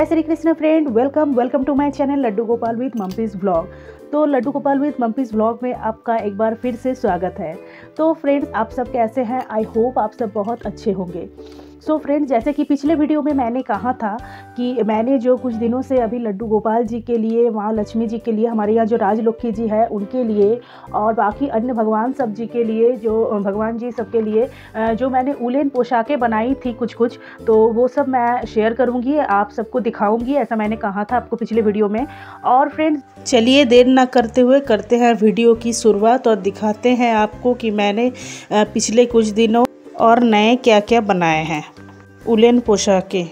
जय Shri Krishna friend welcome welcome to my channel Laddu Gopal with Mumpy's blog तो Laddu Gopal with Mumpy's blog में आपका एक बार फिर से स्वागत है तो फ्रेंड्स आप सब कैसे हैं आई होप आप सब बहुत अच्छे होंगे सो so फ्रेंड जैसे कि पिछले वीडियो में मैंने कहा था कि मैंने जो कुछ दिनों से अभी लड्डू गोपाल जी के लिए माँ लक्ष्मी जी के लिए हमारे यहाँ जो राजलक्ष्मी जी है उनके लिए और बाकी अन्य भगवान सब जी के लिए जो भगवान जी सब के लिए जो मैंने उलेन पोशाकें बनाई थी कुछ कुछ तो वो सब मैं शेयर करूँगी आप सबको दिखाऊँगी ऐसा मैंने कहा था आपको पिछले वीडियो में और फ्रेंड चलिए देर ना करते हुए करते हैं वीडियो की शुरुआत और दिखाते हैं आपको कि मैंने पिछले कुछ दिनों और नए क्या क्या बनाए हैं उलेन पोशाकें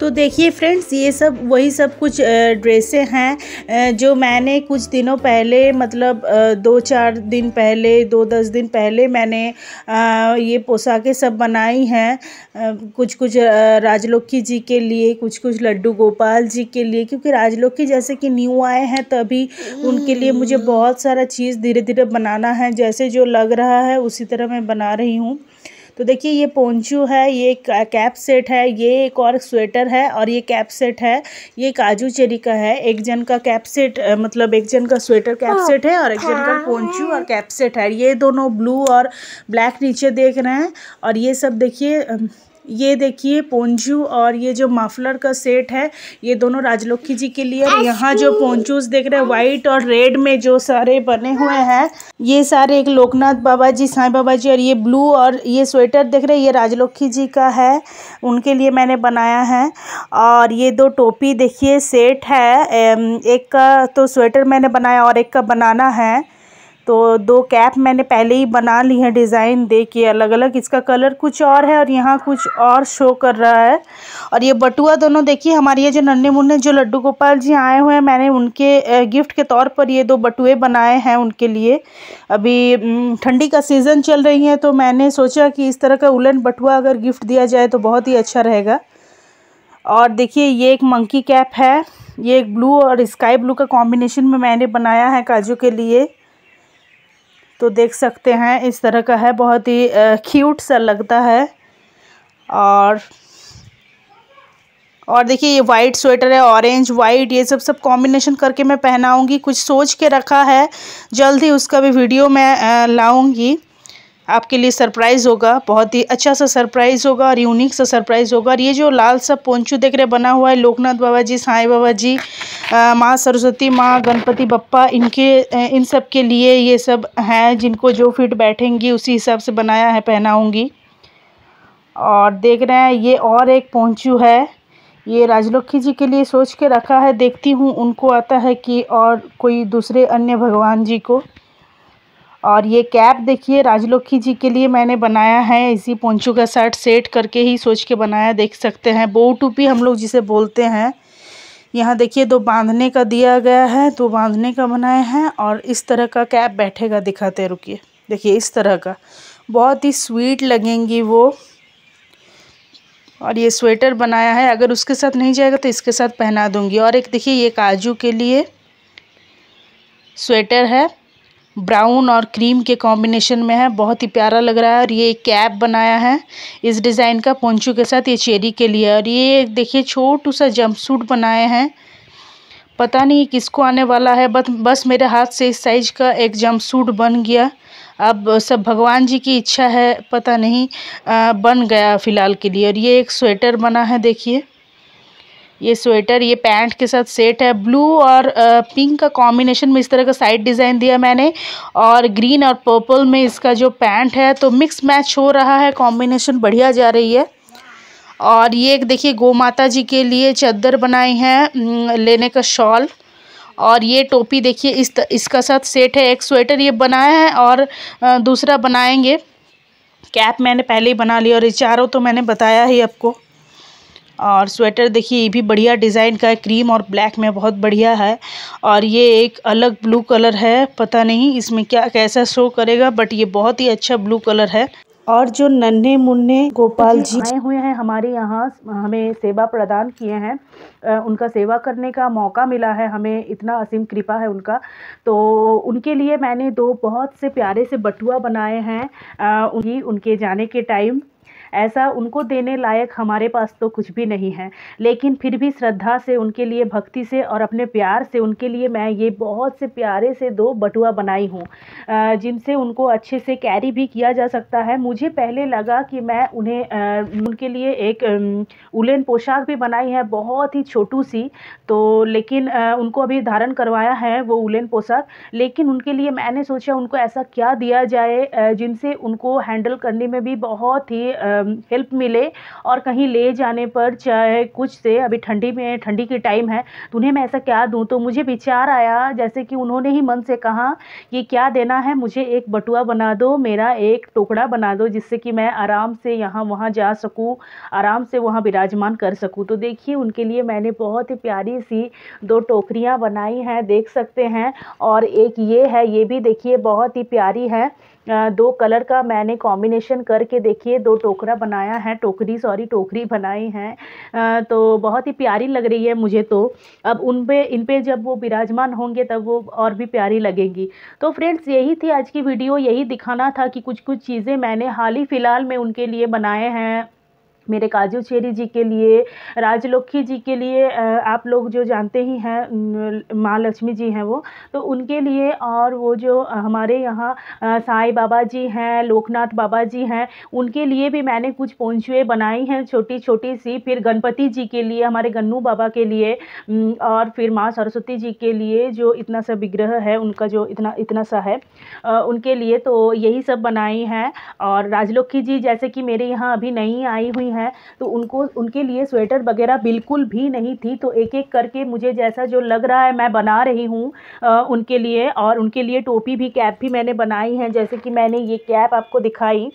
तो देखिए फ्रेंड्स ये सब वही सब कुछ ड्रेसें हैं जो मैंने कुछ दिनों पहले मतलब दो चार दिन पहले दो दस दिन पहले मैंने ये पोशाकें सब बनाई हैं कुछ कुछ राजलोकी जी के लिए कुछ कुछ लड्डू गोपाल जी के लिए क्योंकि राजलोकी जैसे कि न्यू आए हैं तभी उनके लिए मुझे hmm. बहुत सारा चीज़ धीरे धीरे बनाना है जैसे जो लग रहा है उसी तरह मैं बना रही हूँ तो देखिए ये पोंचू है ये कैप सेट है ये एक और स्वेटर है और ये कैप सेट है ये काजू चेरी का है एक जन का कैप सेट मतलब एक जन का स्वेटर कैप हाँ। सेट है और एक जन का हाँ। पोंचू और कैप सेट है ये दोनों ब्लू और ब्लैक नीचे देख रहे हैं और ये सब देखिए ये देखिए पोंजू और ये जो माफलर का सेट है ये दोनों राजलक्ष्मी जी के लिए यहाँ जो पोंचूस देख रहे हैं वाइट और रेड में जो सारे बने हुए हैं ये सारे एक लोकनाथ बाबा जी साईं बाबा जी और ये ब्लू और ये स्वेटर देख रहे हैं ये राजलक्ष्मी जी का है उनके लिए मैंने बनाया है और ये दो टोपी देखिए सेट है एक का तो स्वेटर मैंने बनाया और एक का बनाना है तो दो कैप मैंने पहले ही बना ली है डिज़ाइन दे के अलग अलग इसका कलर कुछ और है और यहाँ कुछ और शो कर रहा है और ये बटुआ दोनों देखिए हमारे ये जो नन्हे मुन्ने जो लड्डू गोपाल जी आए हुए हैं मैंने उनके गिफ्ट के तौर पर ये दो बटुए बनाए हैं उनके लिए अभी ठंडी का सीज़न चल रही है तो मैंने सोचा कि इस तरह का उलन बटुआ अगर गिफ्ट दिया जाए तो बहुत ही अच्छा रहेगा और देखिए ये एक मंकी कैप है ये एक ब्लू और स्काई ब्लू का कॉम्बिनेशन में मैंने बनाया है काजू के लिए तो देख सकते हैं इस तरह का है बहुत ही क्यूट सा लगता है और और देखिए ये वाइट स्वेटर है ऑरेंज वाइट ये सब सब कॉम्बिनेशन करके मैं पहनाऊंगी कुछ सोच के रखा है जल्द ही उसका भी वीडियो मैं लाऊंगी आपके लिए सरप्राइज़ होगा बहुत ही अच्छा सा सरप्राइज़ होगा और यूनिक सा सरप्राइज़ होगा और ये जो लाल सा पोंचू देख रहे बना हुआ है लोकनाथ बाबा जी साईं बाबा जी माँ सरस्वती माँ गणपति बप्पा इनके इन सब के लिए ये सब हैं जिनको जो फिट बैठेंगी उसी हिसाब से बनाया है पहनाऊँगी और देख रहे हैं ये और एक पहुँचू है ये राजलक्ष्मी जी के लिए सोच के रखा है देखती हूँ उनको आता है कि और कोई दूसरे अन्य भगवान जी को और ये कैप देखिए राजलक्ष्मी जी के लिए मैंने बनाया है इसी पोंचू का सेट सेट करके ही सोच के बनाया देख सकते हैं बो टूपी हम लोग जिसे बोलते हैं यहाँ देखिए दो बांधने का दिया गया है दो बांधने का बनाए हैं और इस तरह का कैप बैठेगा दिखाते रुकिए देखिए इस तरह का बहुत ही स्वीट लगेंगी वो और ये स्वेटर बनाया है अगर उसके साथ नहीं जाएगा तो इसके साथ पहना दूंगी और एक देखिए ये काजू के लिए स्वेटर है ब्राउन और क्रीम के कॉम्बिनेशन में है बहुत ही प्यारा लग रहा है और ये कैप बनाया है इस डिज़ाइन का पोंचू के साथ ये चेरी के लिए और ये देखिए छोटू सा जंप सूट बनाए हैं पता नहीं किसको आने वाला है बस बस मेरे हाथ से इस साइज़ का एक जंप सूट बन गया अब सब भगवान जी की इच्छा है पता नहीं आ, बन गया फ़िलहाल के लिए और ये एक स्वेटर बना है देखिए ये स्वेटर ये पैंट के साथ सेट है ब्लू और पिंक का कॉम्बिनेशन में इस तरह का साइड डिज़ाइन दिया मैंने और ग्रीन और पर्पल में इसका जो पैंट है तो मिक्स मैच हो रहा है कॉम्बिनेशन बढ़िया जा रही है और ये एक देखिए गो माता जी के लिए चादर बनाई है लेने का शॉल और ये टोपी देखिए इस इसका साथ सेट है एक स्वेटर ये बनाया है और दूसरा बनाएंगे कैप मैंने पहले ही बना लिया और ये चारों तो मैंने बताया ही आपको और स्वेटर देखिए ये भी बढ़िया डिज़ाइन का है क्रीम और ब्लैक में बहुत बढ़िया है और ये एक अलग ब्लू कलर है पता नहीं इसमें क्या कैसा शो करेगा बट ये बहुत ही अच्छा ब्लू कलर है और जो नन्हे मुन्ने गोपाल जी आए हुए हैं हमारे यहाँ हमें सेवा प्रदान किए हैं उनका सेवा करने का मौका मिला है हमें इतना असीम कृपा है उनका तो उनके लिए मैंने दो बहुत से प्यारे से बटुआ बनाए हैं उनकी उनके जाने के टाइम ऐसा उनको देने लायक हमारे पास तो कुछ भी नहीं है लेकिन फिर भी श्रद्धा से उनके लिए भक्ति से और अपने प्यार से उनके लिए मैं ये बहुत से प्यारे से दो बटुआ बनाई हूँ जिनसे उनको अच्छे से कैरी भी किया जा सकता है मुझे पहले लगा कि मैं उन्हें उनके लिए एक उलेन पोशाक भी बनाई है बहुत ही छोटू सी तो लेकिन उनको अभी धारण करवाया है वो उलेन पोशाक लेकिन उनके लिए मैंने सोचा उनको ऐसा क्या दिया जाए जिनसे उनको हैंडल करने में भी बहुत ही हेल्प मिले और कहीं ले जाने पर चाहे कुछ से अभी ठंडी में ठंडी की टाइम है तो उन्हें मैं ऐसा क्या दूँ तो मुझे विचार आया जैसे कि उन्होंने ही मन से कहा कि क्या देना है मुझे एक बटुआ बना दो मेरा एक टुकड़ा बना दो जिससे कि मैं आराम से यहाँ वहाँ जा सकूँ आराम से वहाँ विराजमान कर सकूँ तो देखिए उनके लिए मैंने बहुत ही प्यारी सी दो टोकरियाँ बनाई हैं देख सकते हैं और एक ये है ये भी देखिए बहुत ही प्यारी है दो कलर का मैंने कॉम्बिनेशन करके देखिए दो टोकरा बनाया है टोकरी सॉरी टोकरी बनाई हैं तो बहुत ही प्यारी लग रही है मुझे तो अब उन पे इन पे जब वो विराजमान होंगे तब वो और भी प्यारी लगेंगी तो फ्रेंड्स यही थी आज की वीडियो यही दिखाना था कि कुछ कुछ चीज़ें मैंने हाल ही फ़िलहाल में उनके लिए बनाए हैं मेरे काजू चेरी जी के लिए राजलक्ष्मी जी के लिए आप लोग जो जानते ही हैं माँ लक्ष्मी जी हैं वो तो उनके लिए और वो जो हमारे यहाँ साईं बाबा जी हैं लोकनाथ बाबा जी हैं उनके लिए भी मैंने कुछ पोंछुए बनाई हैं छोटी छोटी सी फिर गणपति जी के लिए हमारे गन्नू बाबा के लिए और फिर माँ सरस्वती जी के लिए जो इतना सा विग्रह है उनका जो इतना इतना सा है उनके लिए तो यही सब बनाई हैं और राजलक्ष्मी जी जैसे कि मेरे यहाँ अभी नहीं आई हुई हैं हैं तो उनको उनके लिए स्वेटर वगैरह बिल्कुल भी नहीं थी तो एक एक करके मुझे जैसा जो लग रहा है मैं बना रही हूँ उनके लिए और उनके लिए टोपी भी कैप भी मैंने बनाई है जैसे कि मैंने ये कैप आपको दिखाई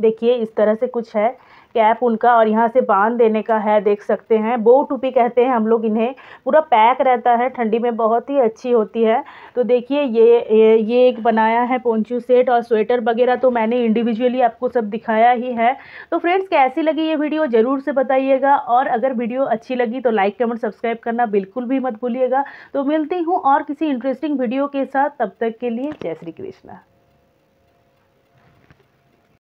देखिए इस तरह से कुछ है कैप उनका और यहाँ से बांध देने का है देख सकते हैं बो टूपी कहते हैं हम लोग इन्हें पूरा पैक रहता है ठंडी में बहुत ही अच्छी होती है तो देखिए ये, ये ये एक बनाया है पोंचू सेट और स्वेटर वगैरह तो मैंने इंडिविजुअली आपको सब दिखाया ही है तो फ्रेंड्स कैसी लगी ये वीडियो ज़रूर से बताइएगा और अगर वीडियो अच्छी लगी तो लाइक कमेंट सब्सक्राइब करना बिल्कुल भी मत भूलिएगा तो मिलती हूँ और किसी इंटरेस्टिंग वीडियो के साथ तब तक के लिए जय श्री कृष्णा